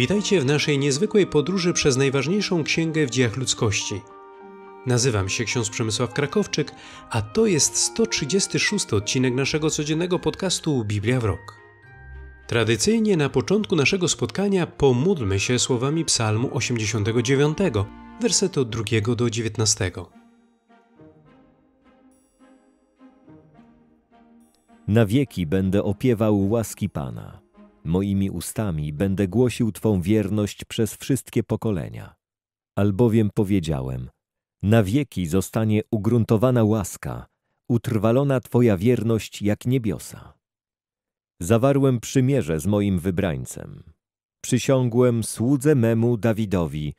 Witajcie w naszej niezwykłej podróży przez najważniejszą księgę w dziejach ludzkości. Nazywam się ksiądz Przemysław Krakowczyk, a to jest 136 odcinek naszego codziennego podcastu Biblia w Rok. Tradycyjnie na początku naszego spotkania pomódlmy się słowami Psalmu 89, wersetu 2 do 19. Na wieki będę opiewał łaski Pana. Moimi ustami będę głosił Twą wierność przez wszystkie pokolenia. Albowiem powiedziałem, na wieki zostanie ugruntowana łaska, utrwalona Twoja wierność jak niebiosa. Zawarłem przymierze z moim wybrańcem. Przysiągłem słudze memu Dawidowi,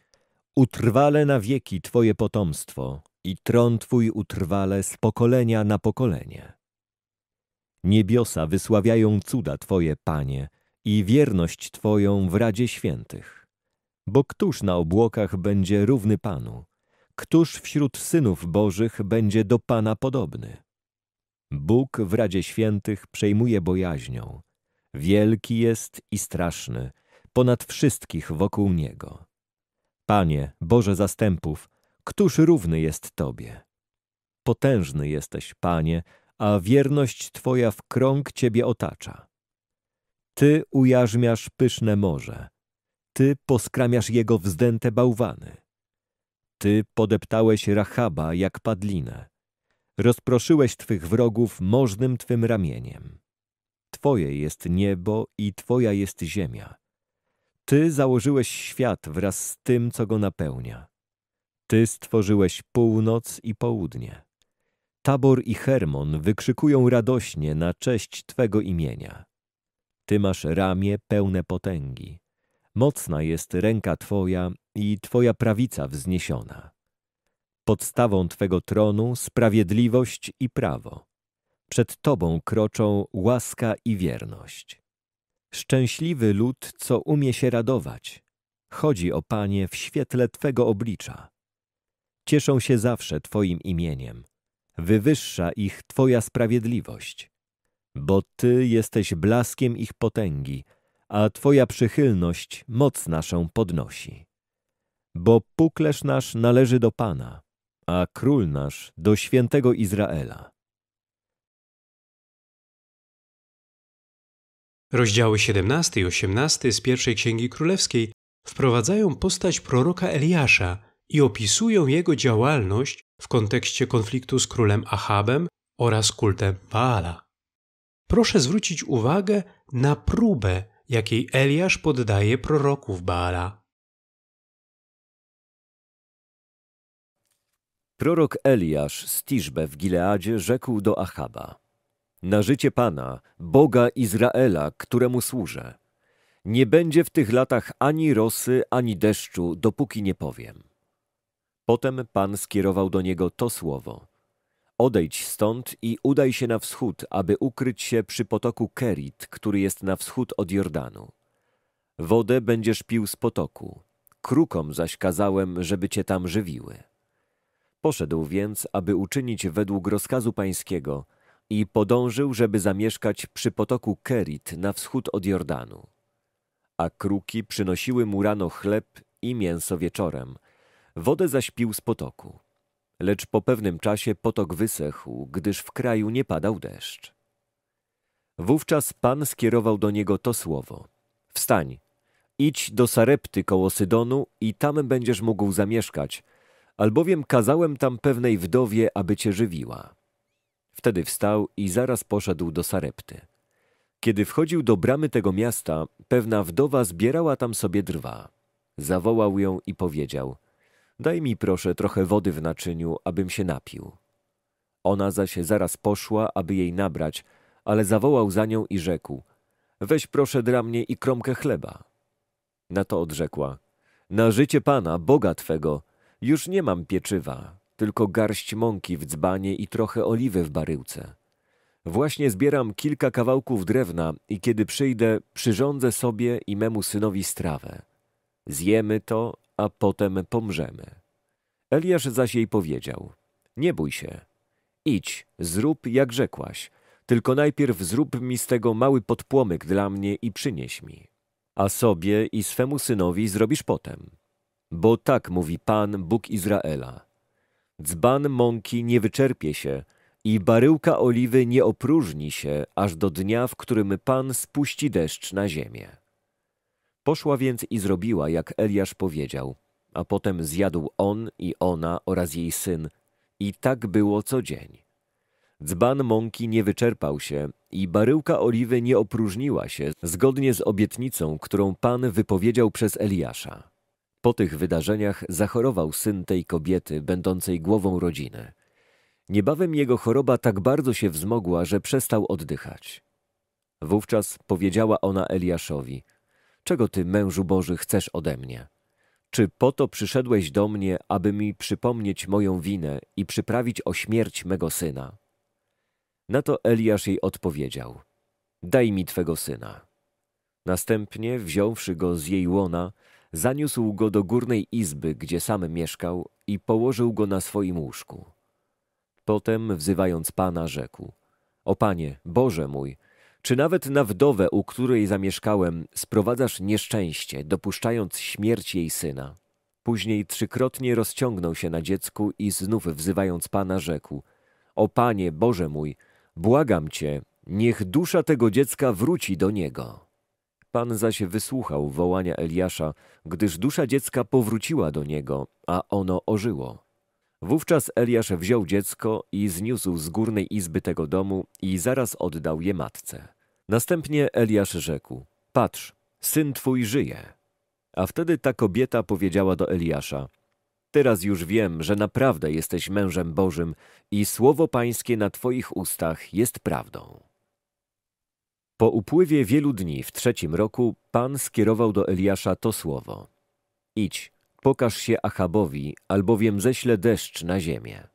utrwale na wieki Twoje potomstwo i tron Twój utrwale z pokolenia na pokolenie. Niebiosa wysławiają cuda Twoje, Panie, i wierność Twoją w Radzie Świętych. Bo któż na obłokach będzie równy Panu? Któż wśród synów Bożych będzie do Pana podobny? Bóg w Radzie Świętych przejmuje bojaźnią. Wielki jest i straszny, ponad wszystkich wokół Niego. Panie, Boże zastępów, któż równy jest Tobie? Potężny jesteś, Panie, a wierność Twoja w krąg Ciebie otacza. Ty ujarzmiasz pyszne morze. Ty poskramiasz jego wzdęte bałwany. Ty podeptałeś Rachaba jak padlinę. Rozproszyłeś Twych wrogów możnym Twym ramieniem. Twoje jest niebo i Twoja jest ziemia. Ty założyłeś świat wraz z tym, co go napełnia. Ty stworzyłeś północ i południe. Tabor i Hermon wykrzykują radośnie na cześć Twego imienia. Ty masz ramię pełne potęgi. Mocna jest ręka Twoja i Twoja prawica wzniesiona. Podstawą Twego tronu sprawiedliwość i prawo. Przed Tobą kroczą łaska i wierność. Szczęśliwy lud, co umie się radować. Chodzi o Panie w świetle Twego oblicza. Cieszą się zawsze Twoim imieniem. Wywyższa ich Twoja sprawiedliwość bo Ty jesteś blaskiem ich potęgi, a Twoja przychylność moc naszą podnosi. Bo puklerz nasz należy do Pana, a król nasz do świętego Izraela. Rozdziały 17 i 18 z pierwszej Księgi Królewskiej wprowadzają postać proroka Eliasza i opisują jego działalność w kontekście konfliktu z królem Ahabem oraz kultem Baala proszę zwrócić uwagę na próbę, jakiej Eliasz poddaje proroków Baala. Prorok Eliasz z Tiszbe w Gileadzie rzekł do Achaba: Na życie Pana, Boga Izraela, któremu służę. Nie będzie w tych latach ani rosy, ani deszczu, dopóki nie powiem. Potem Pan skierował do niego to słowo: Odejdź stąd i udaj się na wschód, aby ukryć się przy potoku Kerit, który jest na wschód od Jordanu. Wodę będziesz pił z potoku, krukom zaś kazałem, żeby cię tam żywiły. Poszedł więc, aby uczynić według rozkazu pańskiego i podążył, żeby zamieszkać przy potoku Kerit na wschód od Jordanu. A kruki przynosiły mu rano chleb i mięso wieczorem, wodę zaś pił z potoku lecz po pewnym czasie potok wysechł, gdyż w kraju nie padał deszcz. Wówczas Pan skierował do niego to słowo. Wstań, idź do Sarepty koło Sydonu i tam będziesz mógł zamieszkać, albowiem kazałem tam pewnej wdowie, aby cię żywiła. Wtedy wstał i zaraz poszedł do Sarepty. Kiedy wchodził do bramy tego miasta, pewna wdowa zbierała tam sobie drwa. Zawołał ją i powiedział – Daj mi proszę trochę wody w naczyniu, abym się napił. Ona zaś zaraz poszła, aby jej nabrać, ale zawołał za nią i rzekł: Weź proszę dla mnie i kromkę chleba. Na to odrzekła: Na życie pana, Boga twego, już nie mam pieczywa, tylko garść mąki w dzbanie i trochę oliwy w baryłce. Właśnie zbieram kilka kawałków drewna i kiedy przyjdę, przyrządzę sobie i memu synowi strawę. Zjemy to, a potem pomrzemy. Eliasz zaś jej powiedział, nie bój się, idź, zrób jak rzekłaś, tylko najpierw zrób mi z tego mały podpłomyk dla mnie i przynieś mi, a sobie i swemu synowi zrobisz potem. Bo tak mówi Pan, Bóg Izraela. Dzban mąki nie wyczerpie się i baryłka oliwy nie opróżni się, aż do dnia, w którym Pan spuści deszcz na ziemię. Poszła więc i zrobiła, jak Eliasz powiedział, a potem zjadł on i ona oraz jej syn, i tak było co dzień. Dzban mąki nie wyczerpał się i baryłka oliwy nie opróżniła się, zgodnie z obietnicą, którą Pan wypowiedział przez Eliasza. Po tych wydarzeniach zachorował syn tej kobiety, będącej głową rodziny. Niebawem jego choroba tak bardzo się wzmogła, że przestał oddychać. Wówczas powiedziała ona Eliaszowi – Czego ty, mężu Boży, chcesz ode mnie? Czy po to przyszedłeś do mnie, aby mi przypomnieć moją winę i przyprawić o śmierć mego syna? Na to Eliasz jej odpowiedział: Daj mi twego syna. Następnie, wziąwszy go z jej łona, zaniósł go do górnej izby, gdzie sam mieszkał, i położył go na swoim łóżku. Potem, wzywając pana, rzekł: O panie, Boże mój, czy nawet na wdowę, u której zamieszkałem, sprowadzasz nieszczęście, dopuszczając śmierć jej syna? Później trzykrotnie rozciągnął się na dziecku i znów wzywając Pana rzekł: O Panie, Boże mój, błagam Cię, niech dusza tego dziecka wróci do niego. Pan zaś wysłuchał wołania Eliasza, gdyż dusza dziecka powróciła do niego, a ono ożyło. Wówczas Eliasz wziął dziecko i zniósł z górnej izby tego domu i zaraz oddał je matce. Następnie Eliasz rzekł, patrz, syn twój żyje. A wtedy ta kobieta powiedziała do Eliasza, teraz już wiem, że naprawdę jesteś mężem Bożym i słowo pańskie na twoich ustach jest prawdą. Po upływie wielu dni w trzecim roku Pan skierował do Eliasza to słowo. Idź, Pokaż się Achabowi, albowiem ześlę deszcz na ziemię.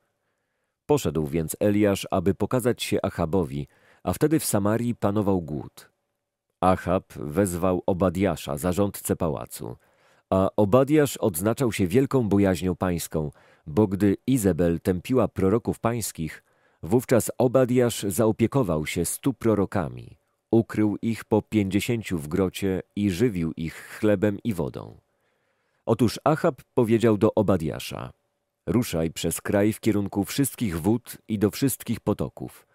Poszedł więc Eliasz, aby pokazać się Achabowi, a wtedy w Samarii panował głód. Achab wezwał Obadiasza, zarządcę pałacu, a Obadiasz odznaczał się wielką bojaźnią pańską, bo gdy Izabel tępiła proroków pańskich, wówczas Obadiasz zaopiekował się stu prorokami, ukrył ich po pięćdziesięciu w grocie i żywił ich chlebem i wodą. Otóż Achab powiedział do Obadiasza: Ruszaj przez kraj w kierunku wszystkich wód i do wszystkich potoków.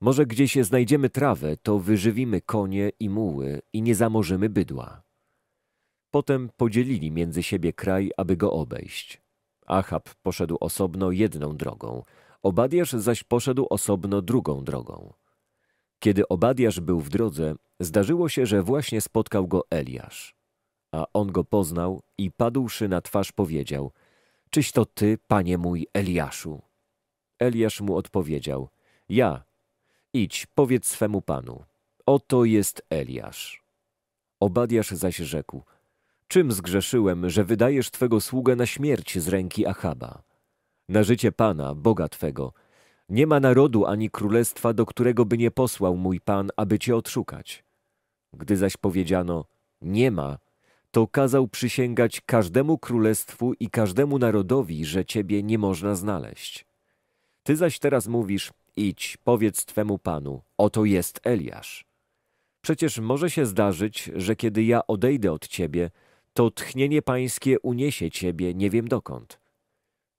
Może gdzie się znajdziemy trawę, to wyżywimy konie i muły i nie zamorzymy bydła. Potem podzielili między siebie kraj, aby go obejść. Achab poszedł osobno jedną drogą, Obadiasz zaś poszedł osobno drugą drogą. Kiedy Obadiasz był w drodze, zdarzyło się, że właśnie spotkał go Eliasz. A on go poznał i padłszy na twarz powiedział: Czyś to ty, panie mój Eliaszu? Eliasz mu odpowiedział: Ja. Idź, powiedz swemu panu: Oto jest Eliasz. Obadiasz zaś rzekł: Czym zgrzeszyłem, że wydajesz twego sługę na śmierć z ręki Achaba? Na życie pana, Boga twego, nie ma narodu ani królestwa, do którego by nie posłał mój pan, aby cię odszukać. Gdy zaś powiedziano: Nie ma, to kazał przysięgać każdemu królestwu i każdemu narodowi, że ciebie nie można znaleźć. Ty zaś teraz mówisz, idź, powiedz twemu panu, oto jest Eliasz. Przecież może się zdarzyć, że kiedy ja odejdę od ciebie, to tchnienie pańskie uniesie ciebie nie wiem dokąd.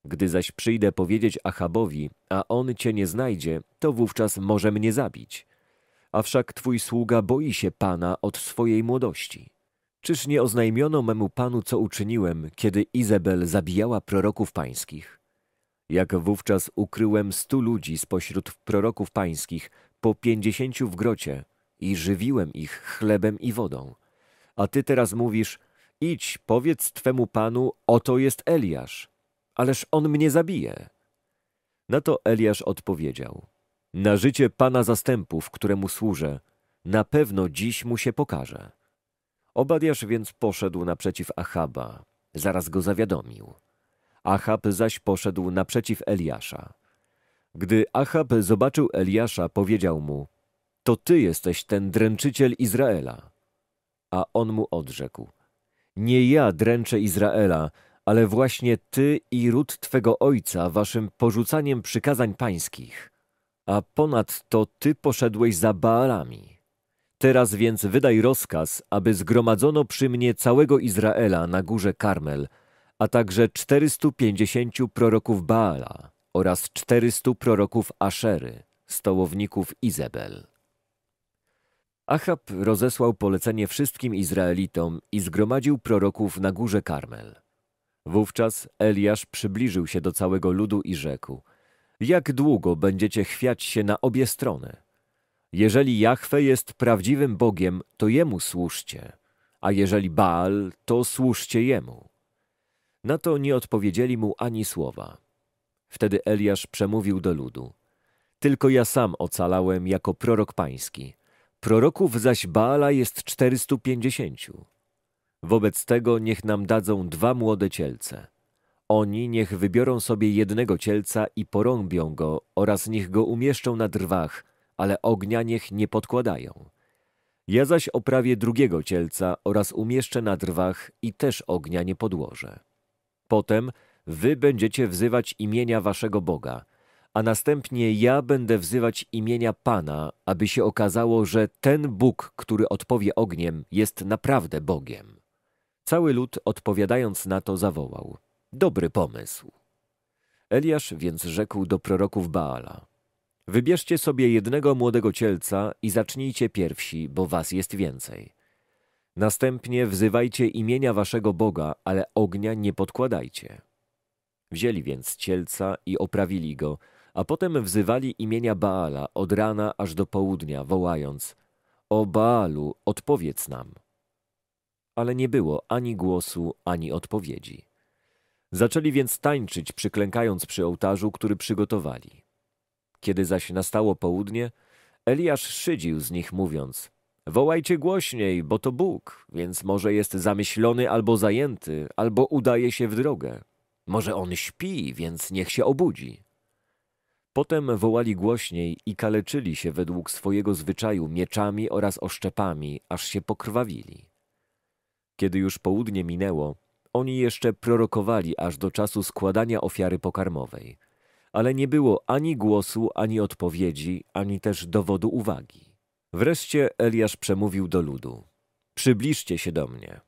Gdy zaś przyjdę powiedzieć Achabowi, a on cię nie znajdzie, to wówczas może mnie zabić. A wszak twój sługa boi się Pana od swojej młodości. Czyż nie oznajmiono memu panu, co uczyniłem, kiedy Izabel zabijała proroków pańskich? Jak wówczas ukryłem stu ludzi spośród proroków pańskich, po pięćdziesięciu w grocie, i żywiłem ich chlebem i wodą. A ty teraz mówisz, idź, powiedz twemu panu, oto jest Eliasz, ależ on mnie zabije. Na to Eliasz odpowiedział, na życie pana zastępów, któremu służę, na pewno dziś mu się pokaże. Obadiasz więc poszedł naprzeciw Achaba, zaraz go zawiadomił. Achab zaś poszedł naprzeciw Eliasza. Gdy Achab zobaczył Eliasza, powiedział mu: To ty jesteś ten dręczyciel Izraela. A on mu odrzekł: Nie ja dręczę Izraela, ale właśnie ty i ród twego ojca waszym porzucaniem przykazań pańskich. A ponadto ty poszedłeś za Baalami. Teraz więc wydaj rozkaz, aby zgromadzono przy mnie całego Izraela na górze Karmel, a także 450 proroków Baala oraz 400 proroków Aszery, stołowników Izebel. Achab rozesłał polecenie wszystkim Izraelitom i zgromadził proroków na górze Karmel. Wówczas Eliasz przybliżył się do całego ludu i rzekł – Jak długo będziecie chwiać się na obie strony – jeżeli Jahwe jest prawdziwym Bogiem, to Jemu służcie, a jeżeli Baal, to służcie Jemu. Na to nie odpowiedzieli mu ani słowa. Wtedy Eliasz przemówił do ludu. Tylko ja sam ocalałem jako prorok pański. Proroków zaś Baala jest 450. Wobec tego niech nam dadzą dwa młode cielce. Oni niech wybiorą sobie jednego cielca i porąbią go oraz niech go umieszczą na drwach – ale ognia niech nie podkładają. Ja zaś oprawię drugiego cielca oraz umieszczę na drwach i też ognia nie podłożę. Potem wy będziecie wzywać imienia waszego Boga, a następnie ja będę wzywać imienia Pana, aby się okazało, że ten Bóg, który odpowie ogniem, jest naprawdę Bogiem. Cały lud odpowiadając na to zawołał: Dobry pomysł. Eliasz więc rzekł do proroków Baala: Wybierzcie sobie jednego młodego cielca i zacznijcie pierwsi, bo was jest więcej. Następnie wzywajcie imienia waszego Boga, ale ognia nie podkładajcie. Wzięli więc cielca i oprawili go, a potem wzywali imienia Baala od rana aż do południa, wołając O Baalu, odpowiedz nam. Ale nie było ani głosu, ani odpowiedzi. Zaczęli więc tańczyć, przyklękając przy ołtarzu, który przygotowali. Kiedy zaś nastało południe, Eliasz szydził z nich, mówiąc: Wołajcie głośniej, bo to Bóg, więc może jest zamyślony albo zajęty, albo udaje się w drogę. Może on śpi, więc niech się obudzi. Potem wołali głośniej i kaleczyli się według swojego zwyczaju mieczami oraz oszczepami, aż się pokrwawili. Kiedy już południe minęło, oni jeszcze prorokowali aż do czasu składania ofiary pokarmowej – ale nie było ani głosu, ani odpowiedzi, ani też dowodu uwagi. Wreszcie Eliasz przemówił do ludu: Przybliżcie się do mnie.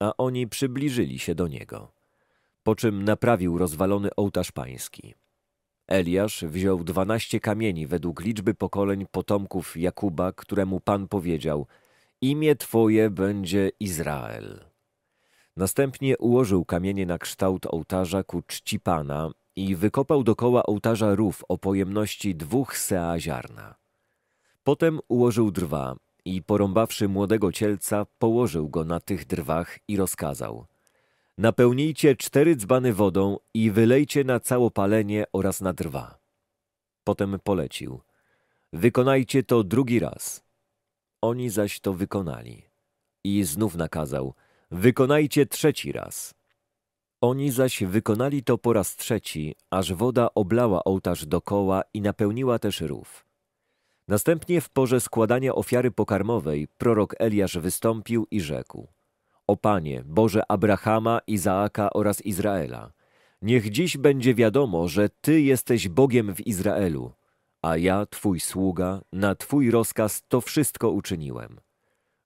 A oni przybliżyli się do niego. Po czym naprawił rozwalony ołtarz pański. Eliasz wziął dwanaście kamieni według liczby pokoleń potomków Jakuba, któremu Pan powiedział: Imię Twoje będzie Izrael. Następnie ułożył kamienie na kształt ołtarza ku czci Pana i wykopał dokoła ołtarza rów o pojemności dwóch sea ziarna. Potem ułożył drwa i porąbawszy młodego cielca, położył go na tych drwach i rozkazał. Napełnijcie cztery dzbany wodą i wylejcie na całopalenie oraz na drwa. Potem polecił. Wykonajcie to drugi raz. Oni zaś to wykonali. I znów nakazał. Wykonajcie trzeci raz. Oni zaś wykonali to po raz trzeci, aż woda oblała ołtarz dokoła i napełniła też rów. Następnie w porze składania ofiary pokarmowej prorok Eliasz wystąpił i rzekł – O Panie, Boże Abrahama, Izaaka oraz Izraela, niech dziś będzie wiadomo, że Ty jesteś Bogiem w Izraelu, a ja, Twój sługa, na Twój rozkaz to wszystko uczyniłem.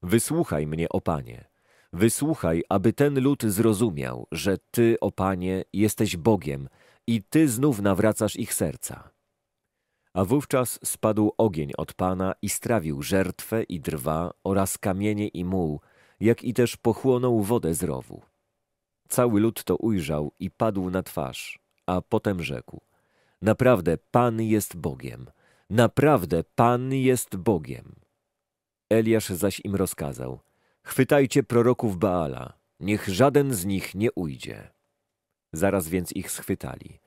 Wysłuchaj mnie, o Panie – Wysłuchaj, aby ten lud zrozumiał, że Ty, o Panie, jesteś Bogiem i Ty znów nawracasz ich serca. A wówczas spadł ogień od Pana i strawił żertwę i drwa oraz kamienie i muł, jak i też pochłonął wodę z rowu. Cały lud to ujrzał i padł na twarz, a potem rzekł – Naprawdę Pan jest Bogiem. Naprawdę Pan jest Bogiem. Eliasz zaś im rozkazał – Chwytajcie proroków Baala, niech żaden z nich nie ujdzie. Zaraz więc ich schwytali.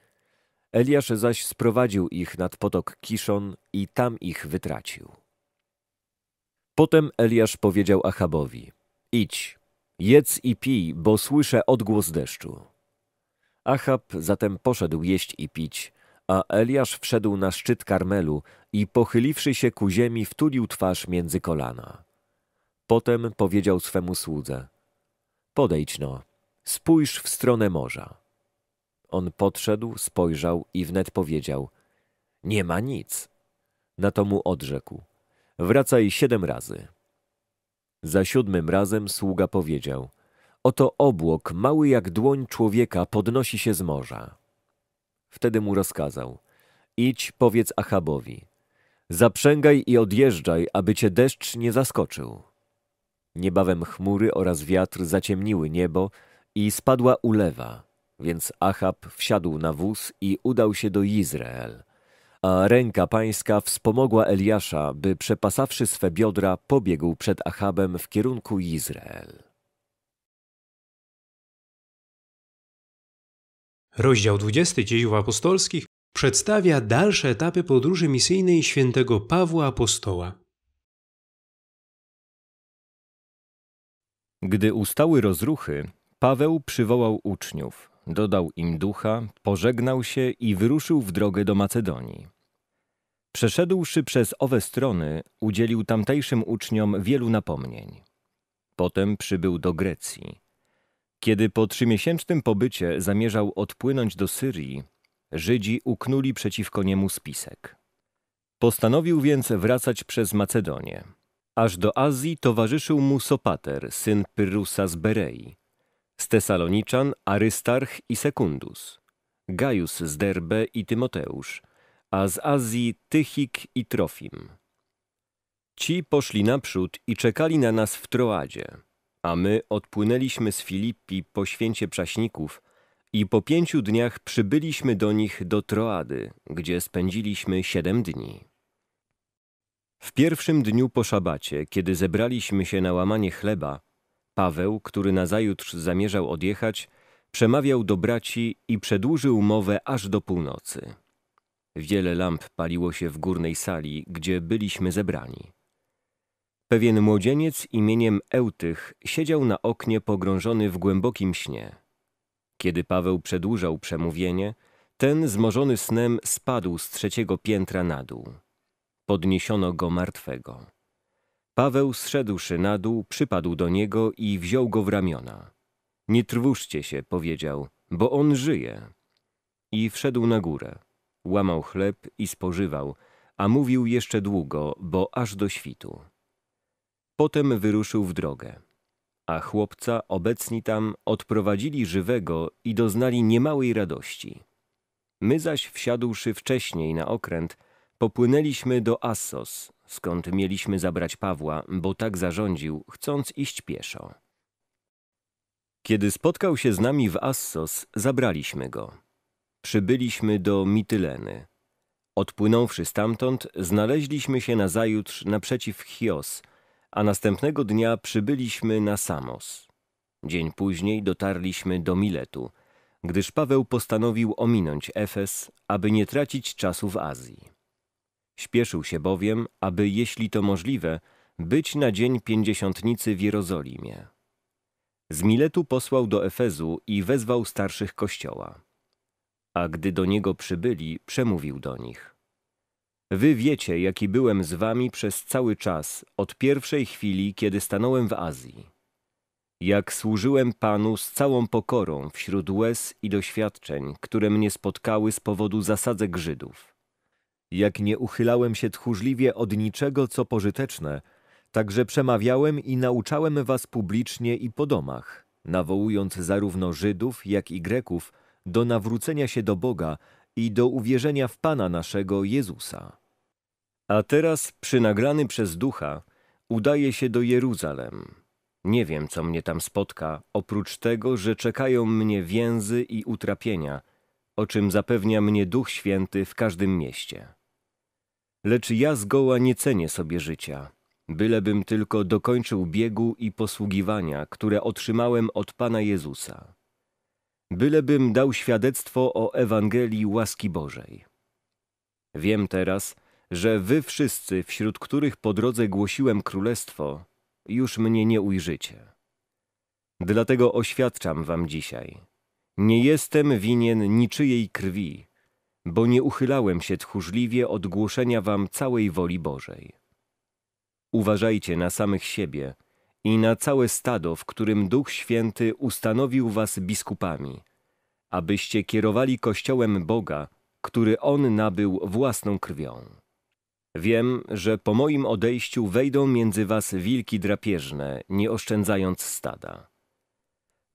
Eliasz zaś sprowadził ich nad potok Kiszon i tam ich wytracił. Potem Eliasz powiedział Achabowi: Idź, jedz i pij, bo słyszę odgłos deszczu. Achab zatem poszedł jeść i pić, a Eliasz wszedł na szczyt Karmelu i pochyliwszy się ku ziemi, wtulił twarz między kolana. Potem powiedział swemu słudze: Podejdź no, spójrz w stronę morza. On podszedł, spojrzał i wnet powiedział: Nie ma nic. Na to mu odrzekł: Wracaj siedem razy. Za siódmym razem sługa powiedział: Oto obłok, mały jak dłoń człowieka, podnosi się z morza. Wtedy mu rozkazał: Idź, powiedz Achabowi: Zaprzęgaj i odjeżdżaj, aby cię deszcz nie zaskoczył. Niebawem chmury oraz wiatr zaciemniły niebo i spadła ulewa, więc Achab wsiadł na wóz i udał się do Izrael. A ręka pańska wspomogła Eliasza, by przepasawszy swe biodra, pobiegł przed Achabem w kierunku Izrael. Rozdział 20 Dziejów Apostolskich przedstawia dalsze etapy podróży misyjnej świętego Pawła Apostoła. Gdy ustały rozruchy, Paweł przywołał uczniów, dodał im ducha, pożegnał się i wyruszył w drogę do Macedonii. Przeszedłszy przez owe strony, udzielił tamtejszym uczniom wielu napomnień. Potem przybył do Grecji. Kiedy po trzymiesięcznym pobycie zamierzał odpłynąć do Syrii, Żydzi uknuli przeciwko niemu spisek. Postanowił więc wracać przez Macedonię. Aż do Azji towarzyszył mu Sopater, syn Pyrrusa z Berei, z Tesaloniczan Arystarch i Sekundus, Gajus z Derbe i Tymoteusz, a z Azji Tychik i Trofim. Ci poszli naprzód i czekali na nas w Troadzie, a my odpłynęliśmy z Filipi po święcie Przaśników i po pięciu dniach przybyliśmy do nich do Troady, gdzie spędziliśmy siedem dni. W pierwszym dniu po szabacie, kiedy zebraliśmy się na łamanie chleba, Paweł, który nazajutrz zamierzał odjechać, przemawiał do braci i przedłużył mowę aż do północy. Wiele lamp paliło się w górnej sali, gdzie byliśmy zebrani. Pewien młodzieniec imieniem Eutych siedział na oknie pogrążony w głębokim śnie. Kiedy Paweł przedłużał przemówienie, ten zmorzony snem spadł z trzeciego piętra na dół. Podniesiono go martwego. Paweł zszedłszy na dół, przypadł do niego i wziął go w ramiona. Nie trwóżcie się, powiedział, bo on żyje. I wszedł na górę. Łamał chleb i spożywał, a mówił jeszcze długo, bo aż do świtu. Potem wyruszył w drogę. A chłopca obecni tam odprowadzili żywego i doznali niemałej radości. My zaś wsiadłszy wcześniej na okręt, Popłynęliśmy do Assos, skąd mieliśmy zabrać Pawła, bo tak zarządził, chcąc iść pieszo. Kiedy spotkał się z nami w Assos, zabraliśmy go. Przybyliśmy do Mityleny. Odpłynąwszy stamtąd, znaleźliśmy się nazajutrz naprzeciw Chios, a następnego dnia przybyliśmy na Samos. Dzień później dotarliśmy do Miletu, gdyż Paweł postanowił ominąć Efes, aby nie tracić czasu w Azji. Śpieszył się bowiem, aby, jeśli to możliwe, być na dzień pięćdziesiątnicy w Jerozolimie. Z Miletu posłał do Efezu i wezwał starszych kościoła. A gdy do niego przybyli, przemówił do nich. Wy wiecie, jaki byłem z wami przez cały czas, od pierwszej chwili, kiedy stanąłem w Azji. Jak służyłem Panu z całą pokorą wśród łez i doświadczeń, które mnie spotkały z powodu zasadzek Żydów jak nie uchylałem się tchórzliwie od niczego, co pożyteczne, także przemawiałem i nauczałem was publicznie i po domach, nawołując zarówno Żydów, jak i Greków do nawrócenia się do Boga i do uwierzenia w Pana naszego Jezusa. A teraz, przynagrany przez ducha, udaję się do Jeruzalem. Nie wiem, co mnie tam spotka, oprócz tego, że czekają mnie więzy i utrapienia, o czym zapewnia mnie Duch Święty w każdym mieście. Lecz ja zgoła nie cenię sobie życia, bylebym tylko dokończył biegu i posługiwania, które otrzymałem od Pana Jezusa. Bylebym dał świadectwo o Ewangelii łaski Bożej. Wiem teraz, że wy wszyscy, wśród których po drodze głosiłem królestwo, już mnie nie ujrzycie. Dlatego oświadczam wam dzisiaj. Nie jestem winien niczyjej krwi, bo nie uchylałem się tchórzliwie od głoszenia wam całej woli Bożej. Uważajcie na samych siebie i na całe stado, w którym Duch Święty ustanowił was biskupami, abyście kierowali Kościołem Boga, który On nabył własną krwią. Wiem, że po moim odejściu wejdą między was wilki drapieżne, nie oszczędzając stada.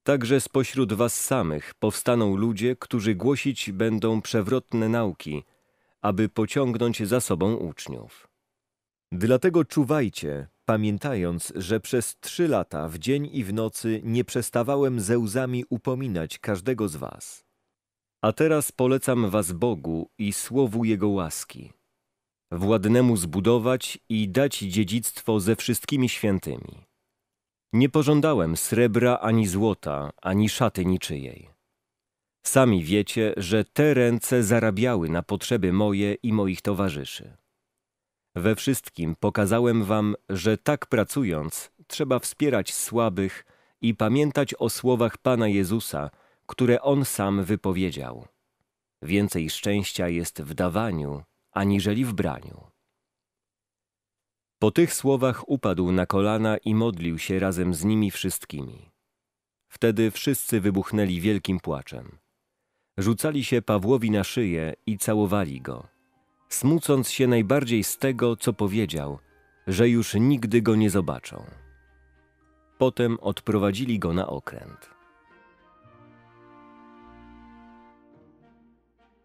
Także spośród was samych powstaną ludzie, którzy głosić będą przewrotne nauki, aby pociągnąć za sobą uczniów. Dlatego czuwajcie, pamiętając, że przez trzy lata w dzień i w nocy nie przestawałem ze łzami upominać każdego z was. A teraz polecam was Bogu i słowu Jego łaski, władnemu zbudować i dać dziedzictwo ze wszystkimi świętymi. Nie pożądałem srebra ani złota, ani szaty niczyjej. Sami wiecie, że te ręce zarabiały na potrzeby moje i moich towarzyszy. We wszystkim pokazałem wam, że tak pracując trzeba wspierać słabych i pamiętać o słowach Pana Jezusa, które On sam wypowiedział. Więcej szczęścia jest w dawaniu, aniżeli w braniu. Po tych słowach upadł na kolana i modlił się razem z nimi wszystkimi. Wtedy wszyscy wybuchnęli wielkim płaczem. Rzucali się Pawłowi na szyję i całowali go, smucąc się najbardziej z tego, co powiedział, że już nigdy go nie zobaczą. Potem odprowadzili go na okręt.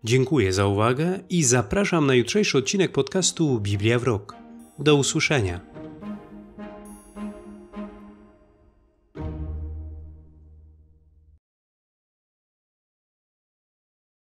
Dziękuję za uwagę i zapraszam na jutrzejszy odcinek podcastu Biblia w Rok. Do usłyszenia.